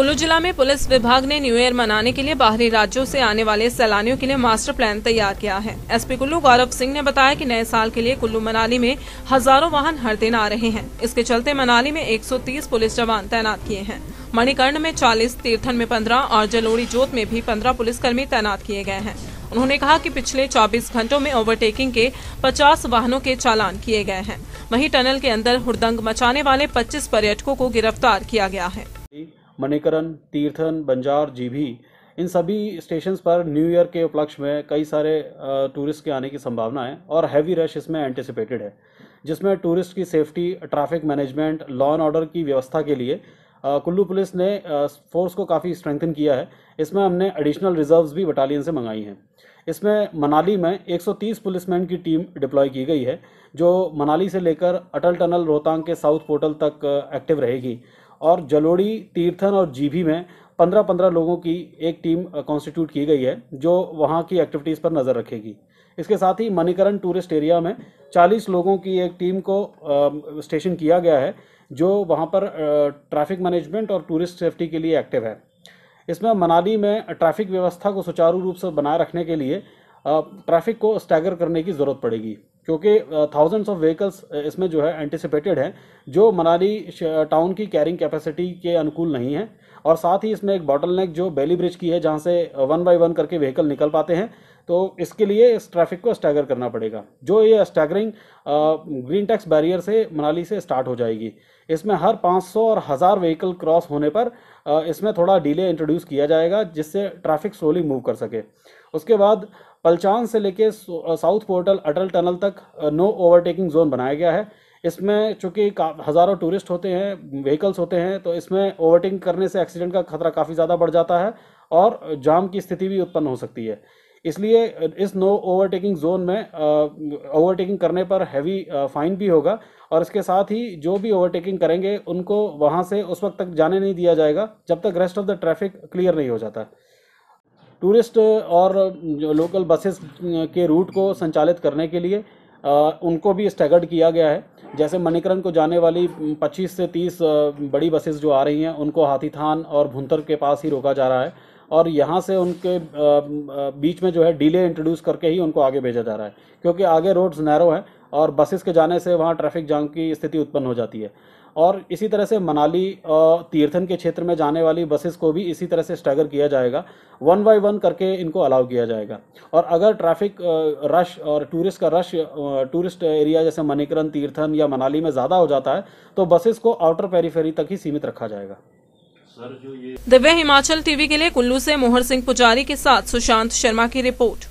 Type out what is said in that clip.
कुल्लू जिला में पुलिस विभाग ने न्यू ईयर मनाने के लिए बाहरी राज्यों से आने वाले सैलानियों के लिए मास्टर प्लान तैयार किया है एसपी कुल्लू गौरव सिंह ने बताया कि नए साल के लिए कुल्लू मनाली में हजारों वाहन हर दिन आ रहे हैं इसके चलते मनाली में 130 पुलिस जवान तैनात किए हैं मणिकर्ण में चालीस तीर्थन में पंद्रह और जलोड़ी जोत में भी पंद्रह पुलिसकर्मी तैनात किए गए हैं उन्होंने कहा कि पिछले 24 घंटों में ओवरटेकिंग के 50 वाहनों के चालान किए गए हैं वहीं टनल के अंदर हुड़दंग मचाने वाले 25 पर्यटकों को गिरफ्तार किया गया है मणिकरण तीर्थन बंजार जीभी इन सभी स्टेशन पर न्यू ईयर के उपलक्ष्य में कई सारे टूरिस्ट के आने की संभावना है और हैवी रश इसमें एंटिसिपेटेड है जिसमें टूरिस्ट की safety traffic management law and order की व्यवस्था के लिए कुल्लू पुलिस ने फोर्स को काफ़ी स्ट्रेंथन किया है इसमें हमने एडिशनल रिजर्व्स भी बटालियन से मंगाई हैं इसमें मनाली में 130 पुलिसमैन की टीम डिप्लॉय की गई है जो मनाली से लेकर अटल टनल रोहतांग के साउथ पोर्टल तक एक्टिव रहेगी और जलोड़ी तीर्थन और जीभी में पंद्रह पंद्रह लोगों की एक टीम कॉन्स्टिट्यूट की गई है जो वहाँ की एक्टिविटीज़ पर नज़र रखेगी इसके साथ ही मणिकरण टूरिस्ट एरिया में 40 लोगों की एक टीम को स्टेशन किया गया है जो वहाँ पर ट्रैफिक मैनेजमेंट और टूरिस्ट सेफ्टी के लिए एक्टिव है इसमें मनाली में ट्रैफिक व्यवस्था को सुचारू रूप से बनाए रखने के लिए ट्रैफिक को स्टैगर करने की ज़रूरत पड़ेगी क्योंकि थाउजेंड्स ऑफ व्हीकल्स इसमें जो है एंटिसिपेटेड हैं जो मनाली टाउन की कैरिंग कैपेसिटी के अनुकूल नहीं है और साथ ही इसमें एक बॉटल नेक जो बेली ब्रिज की है जहाँ से वन बाई वन करके व्हीकल निकल पाते हैं तो इसके लिए इस ट्रैफिक को स्टैगर करना पड़ेगा जो ये स्टैगरिंग ग्रीन टैक्स बैरियर से मनाली से स्टार्ट हो जाएगी इसमें हर 500 और हज़ार व्हीकल क्रॉस होने पर इसमें थोड़ा डिले इंट्रोड्यूस किया जाएगा जिससे ट्रैफिक स्लोली मूव कर सके उसके बाद पलचान से लेके साउथ पोर्टल अटल टनल तक नो ओवरटेकिंग जोन बनाया गया है इसमें चूँकि हज़ारों टूरिस्ट होते हैं व्हीकल्स होते हैं तो इसमें ओवरटेकिंग करने से एक्सीडेंट का खतरा काफ़ी ज़्यादा बढ़ जाता है और जाम की स्थिति भी उत्पन्न हो सकती है इसलिए इस नो ओवरटेकिंग जोन में ओवरटेकिंग करने पर हैवी फाइन भी होगा और इसके साथ ही जो भी ओवरटेकिंग करेंगे उनको वहाँ से उस वक्त तक जाने नहीं दिया जाएगा जब तक rest of the traffic clear नहीं हो जाता टूरिस्ट और लोकल बसेस के रूट को संचालित करने के लिए उनको भी स्टैगर्ड किया गया है जैसे मणिकरण को जाने वाली 25 से 30 बड़ी बसेस जो आ रही हैं उनको हाथीथान और भुंतर के पास ही रोका जा रहा है और यहाँ से उनके बीच में जो है डिले इंट्रोड्यूस करके ही उनको आगे भेजा जा रहा है क्योंकि आगे रोड्स नैरो हैं और बसेस के जाने से वहाँ ट्रैफिक जाम की स्थिति उत्पन्न हो जाती है और इसी तरह से मनाली तीर्थन के क्षेत्र में जाने वाली बसेस को भी इसी तरह से स्टैगर किया जाएगा वन बाय वन करके इनको अलाउ किया जाएगा और अगर ट्रैफिक रश और टूरिस्ट का रश टूरिस्ट एरिया जैसे मणिकरण तीर्थन या मनाली में ज़्यादा हो जाता है तो बसेस को आउटर पेरीफेरी तक ही सीमित रखा जाएगा दिव्य हिमाचल टीवी के लिए कुल्लू से मोहर सिंह पुजारी के साथ सुशांत शर्मा की रिपोर्ट